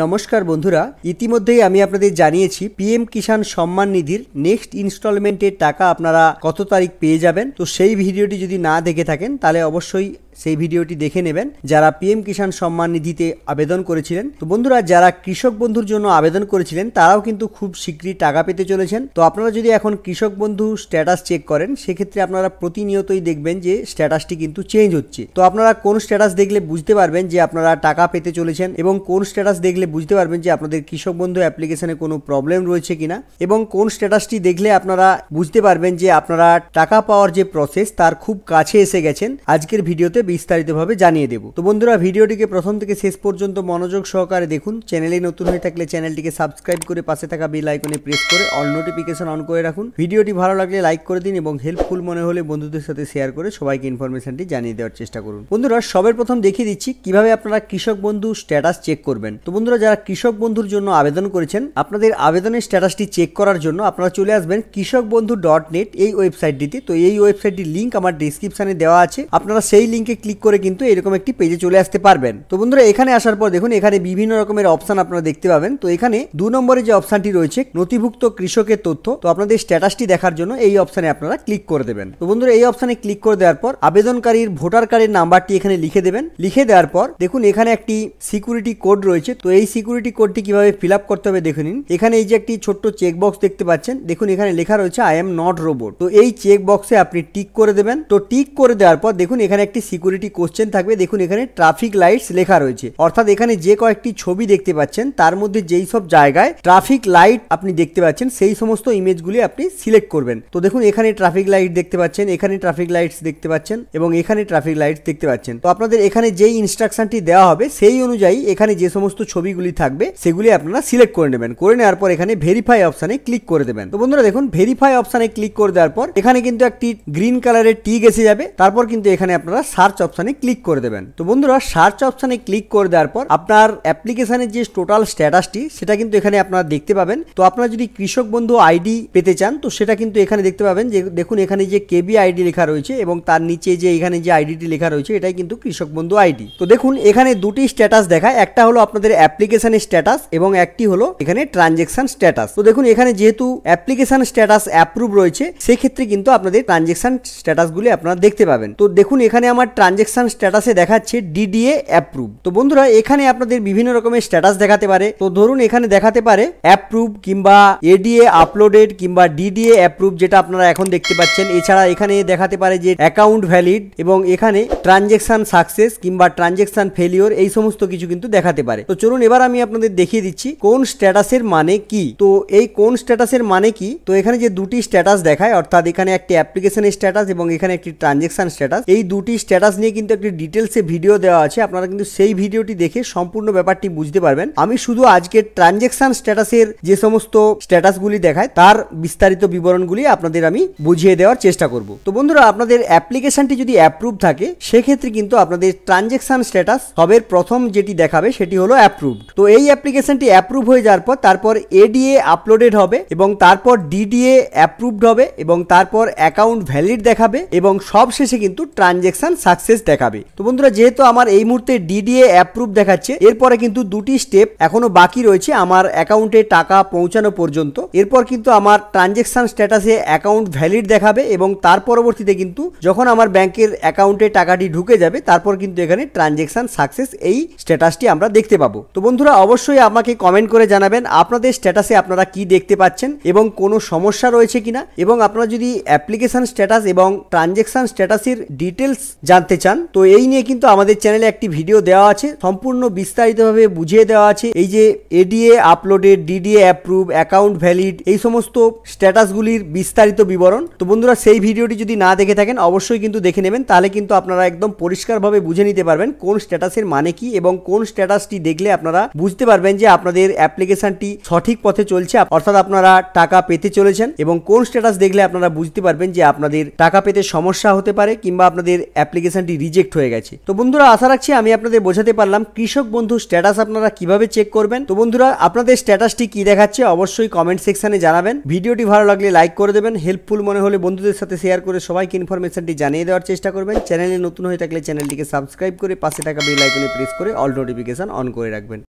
নমস্কার বন্ধুরা ইতিমধ্যেই আমি আপনাদের জানিয়েছি পিএম কিষাণ সম্মান নিধির নেক্সট ইনস্টলমেন্টের টাকা আপনারা কত তারিখ পেয়ে যাবেন তো সেই ভিডিওটি যদি না দেখে থাকেন তাহলে অবশ্যই সেই ভিডিওটি দেখে নেবেন যারা পিএম কিষাণ সম্মান নিধিতে আবেদন করেছিলেন তো বন্ধুরা যারা কৃষক বন্ধুর জন্য আবেদন করেছিলেন তারাও কিন্তু খুব শীঘ্রই টাকা পেতে চলেছেন তো আপনারা যদি এখন কৃষক বন্ধু স্ট্যাটাস চেক করেন সেক্ষেত্রে আপনারা প্রতিনিয়তই দেখবেন যে স্ট্যাটাসটি কিন্তু চেঞ্জ হচ্ছে তো আপনারা কোন স্ট্যাটাস দেখলে বুঝতে পারবেন যে আপনারা টাকা পেতে চলেছেন এবং কোন স্ট্যাটাস দেখলে বুঝতে পারবেন যে আপনাদের কৃষক বন্ধু অ্যাপ্লিকেশনে কোনো প্রবলেম রয়েছে কিনা এবং কোন স্ট্যাটাসটি দেখলে আপনারা বুঝতে পারবেন যে আপনারা টাকা পাওয়ার যে প্রসেস তার খুব কাছে এসে গেছেন আজকের ভিডিওতে বিস্তারিতভাবে জানিয়ে দেবো তো বন্ধুরা ভিডিওটিকে প্রথম থেকে শেষ পর্যন্ত মনোযোগ সহকারে দেখুন চ্যানেলে নতুন হয়ে থাকলে চ্যানেলটিকে সাবস্ক্রাইব করে পাশে থাকা বেল আইকনে প্রেস করে অল নোটিফিকেশন অন করে রাখুন ভিডিওটি ভালো লাগলে লাইক করে দিন এবং হেল্পফুল মনে হলে বন্ধুদের সাথে শেয়ার করে সবাইকে ইনফরমেশনটি জানিয়ে দেওয়ার চেষ্টা করুন বন্ধুরা সবের প্রথম দেখিয়ে দিচ্ছি কিভাবে আপনারা কৃষক বন্ধু স্ট্যাটাস চেক করবেন তো বন্ধুরা যারা কৃষক বন্ধুর জন্য আবেদন করেছেন আপনাদের আবেদনের স্ট্যাটাসটি চেক করার জন্য আপনারা চলে আসবেন কৃষক বন্ধু ডট নেট এই ওয়েবসাইটটিতে তো এই ওয়েবসাইটটির লিঙ্ক আমার ডিসক্রিপশানে দেওয়া আছে আপনারা সেই লিঙ্কে লিঙ্কে ক্লিক করে কিন্তু এরকম একটি পেজে চলে আসতে পারবেন তো বন্ধুরা এখানে আসার পর দেখুন এখানে বিভিন্ন রকমের অপশান আপনারা দেখতে পাবেন তো এখানে দু নম্বরে যে অপশানটি রয়েছে নথিভুক্ত কৃষকের তথ্য তো আপনাদের স্ট্যাটাসটি দেখার জন্য এই অপশানে আপনারা ক্লিক করে দেবেন তো বন্ধুরা এই অপশানে ক্লিক করে দেওয়ার পর আবেদনকারীর ভোটার কার্ডের নাম্বারটি এখানে লিখে দেবেন লিখে দেওয়ার পর দেখুন এখানে একটি সিকিউরিটি কোড রয়েছে তো এই সিকিউরিটি কোডটি কিভাবে ফিল আপ করতে হবে দেখে নিন এখানে এই যে একটি ছোট্ট চেক বক্স দেখতে পাচ্ছেন দেখুন এখানে লেখা রয়েছে আই এম নট রোবট তো এই চেক বক্সে আপনি টিক করে দেবেন তো টিক করে দেওয়ার পর দেখুন এখানে একটি সিকিউরিটি কোশ্চেন থাকবে দেখুন এখানে ট্রাফিক লাইটস লেখা রয়েছে অর্থাৎ এখানে যে কয়েকটি ছবি দেখতে পাচ্ছেন তার মধ্যে যেই সব জায়গায় ট্রাফিক লাইট আপনি দেখতে পাচ্ছেন সেই সমস্ত ইমেজগুলি আপনি সিলেক্ট করবেন তো দেখুন এখানে ট্রাফিক লাইট দেখতে পাচ্ছেন এখানে ট্রাফিক লাইটস দেখতে পাচ্ছেন এবং এখানে ট্রাফিক লাইটস দেখতে পাচ্ছেন তো আপনাদের এখানে যেই ইনস্ট্রাকশনটি দেওয়া হবে সেই অনুযায়ী এখানে যে সমস্ত ছবিগুলি থাকবে সেগুলি আপনারা সিলেক্ট করে নেবেন করে নেওয়ার পর এখানে ভেরিফাই অপশানে ক্লিক করে দেবেন তো বন্ধুরা দেখুন ভেরিফাই অপশানে ক্লিক করে দেওয়ার পর এখানে কিন্তু একটি গ্রিন কালারের টিক এসে যাবে তারপর কিন্তু এখানে আপনারা সার্চ সার্চ অপশানে ক্লিক করে দেবেন তো বন্ধুরা সার্চ অপশানে ক্লিক করে দেওয়ার পর আপনার অ্যাপ্লিকেশানের যে টোটাল স্ট্যাটাসটি সেটা কিন্তু এখানে আপনারা দেখতে পাবেন তো আপনারা যদি কৃষক বন্ধু আইডি পেতে চান তো সেটা কিন্তু এখানে দেখতে পাবেন যে দেখুন এখানে যে কেবি আইডি লেখা রয়েছে এবং তার নিচে যে এখানে যে আইডিটি লেখা রয়েছে এটাই কিন্তু কৃষক বন্ধু আইডি তো দেখুন এখানে দুটি স্ট্যাটাস দেখায় একটা হলো আপনাদের অ্যাপ্লিকেশানের স্ট্যাটাস এবং একটি হলো এখানে ট্রানজেকশন স্ট্যাটাস তো দেখুন এখানে যেহেতু অ্যাপ্লিকেশন স্ট্যাটাস অ্যাপ্রুভ রয়েছে সেক্ষেত্রে কিন্তু আপনাদের ট্রানজেকশন স্ট্যাটাসগুলি আপনারা দেখতে পাবেন তো দেখুন এখানে আমার ট্রানজেকশন স্ট্যাটাসে দেখাচ্ছে ডিডিএ অ্যাপ্রুভ তো বন্ধুরা এখানে আপনাদের বিভিন্ন রকমের স্ট্যাটাস দেখাতে পারে তো ধরুন এখানে দেখাতে পারে অ্যাপ্রুভ কিংবা এডিএ আপলোডেড কিংবা ডিডিএ অ্যাপ্রুভ যেটা আপনারা এখন দেখতে পাচ্ছেন এছাড়া এখানে দেখাতে পারে যে অ্যাকাউন্ট ভ্যালিড এবং এখানে ট্রানজেকশন সাকসেস কিংবা ট্রানজেকশন ফেলিওর এই সমস্ত কিছু কিন্তু দেখাতে পারে তো চলুন এবার আমি আপনাদের দেখিয়ে দিচ্ছি কোন স্ট্যাটাসের মানে কি তো এই কোন স্ট্যাটাসের মানে কি তো এখানে যে দুটি স্ট্যাটাস দেখায় অর্থাৎ এখানে একটি অ্যাপ্লিকেশনের স্ট্যাটাস এবং এখানে একটি ট্রানজেকশন স্ট্যাটাস এই দুটি স্ট্যাটাস কাজ নিয়ে কিন্তু একটি ডিটেলসে ভিডিও দেওয়া আছে আপনারা কিন্তু সেই ভিডিওটি দেখে সম্পূর্ণ ব্যাপারটি বুঝতে পারবেন আমি শুধু আজকের ট্রানজেকশন স্ট্যাটাসের যে সমস্ত স্ট্যাটাসগুলি দেখায় তার বিস্তারিত বিবরণগুলি আপনাদের আমি বুঝিয়ে দেওয়ার চেষ্টা করব তো বন্ধুরা আপনাদের অ্যাপ্লিকেশনটি যদি অ্যাপ্রুভ থাকে সেক্ষেত্রে কিন্তু আপনাদের ট্রানজেকশন স্ট্যাটাস সবের প্রথম যেটি দেখাবে সেটি হলো অ্যাপ্রুভড তো এই অ্যাপ্লিকেশনটি অ্যাপ্রুভ হয়ে যাওয়ার পর তারপর এডিএ আপলোডেড হবে এবং তারপর ডিডিএ অ্যাপ্রুভড হবে এবং তারপর অ্যাকাউন্ট ভ্যালিড দেখাবে এবং সবশেষে কিন্তু ট্রানজেকশন সাকসেস সাকসেস দেখাবে তো বন্ধুরা যেহেতু আমার এই মুহূর্তে ডিডিএ অ্যাপ্রুভ দেখাচ্ছে এরপরে কিন্তু দুটি স্টেপ এখনো বাকি রয়েছে আমার অ্যাকাউন্টে টাকা পৌঁছানো পর্যন্ত এরপর কিন্তু আমার ট্রানজেকশন স্ট্যাটাসে অ্যাকাউন্ট ভ্যালিড দেখাবে এবং তার পরবর্তীতে কিন্তু যখন আমার ব্যাংকের অ্যাকাউন্টে টাকাটি ঢুকে যাবে তারপর কিন্তু এখানে ট্রানজেকশন সাকসেস এই স্ট্যাটাসটি আমরা দেখতে পাবো তো বন্ধুরা অবশ্যই আমাকে কমেন্ট করে জানাবেন আপনাদের স্ট্যাটাসে আপনারা কি দেখতে পাচ্ছেন এবং কোনো সমস্যা রয়েছে কিনা এবং আপনারা যদি অ্যাপ্লিকেশন স্ট্যাটাস এবং ট্রানজেকশন স্ট্যাটাসের ডিটেলস জানতে জানতে চান তো এই নিয়ে কিন্তু আমাদের চ্যানেলে একটি ভিডিও দেওয়া আছে সম্পূর্ণ বিস্তারিতভাবে বুঝিয়ে দেওয়া আছে এই যে ADA uploaded DDA approve account valid এই সমস্ত স্ট্যাটাসগুলির বিস্তারিত বিবরণ তো বন্ধুরা সেই ভিডিওটি যদি না দেখে থাকেন অবশ্যই কিন্তু দেখে নেবেন তাহলে কিন্তু আপনারা একদম পরিষ্কারভাবে বুঝে নিতে পারবেন কোন স্ট্যাটাসের মানে কি এবং কোন স্ট্যাটাসটি দেখলে আপনারা বুঝতে পারবেন যে আপনাদের অ্যাপ্লিকেশনটি সঠিক পথে চলছে অর্থাৎ আপনারা টাকা পেতে চলেছেন এবং কোন স্ট্যাটাস দেখলে আপনারা বুঝতে পারবেন যে আপনাদের টাকা পেতে সমস্যা হতে পারে কিংবা আপনাদের অ্যাপ্লিকেশন অ্যাপ্লিকেশনটি রিজেক্ট হয়ে গেছে তো বন্ধুরা আশা রাখছি আমি আপনাদের বোঝাতে পারলাম কৃষক বন্ধু স্ট্যাটাস আপনারা কিভাবে চেক করবেন তো বন্ধুরা আপনাদের স্ট্যাটাসটি কি দেখাচ্ছে অবশ্যই কমেন্ট সেকশনে জানাবেন ভিডিওটি ভালো লাগলে লাইক করে দেবেন হেল্পফুল মনে হলে বন্ধুদের সাথে শেয়ার করে সবাইকে ইনফরমেশনটি জানিয়ে দেওয়ার চেষ্টা করবেন চ্যানেলে নতুন হয়ে থাকলে চ্যানেলটিকে সাবস্ক্রাইব করে পাশে থাকা বেল আইকনে প্রেস করে অল নোটিফিকেশন অন করে রাখবেন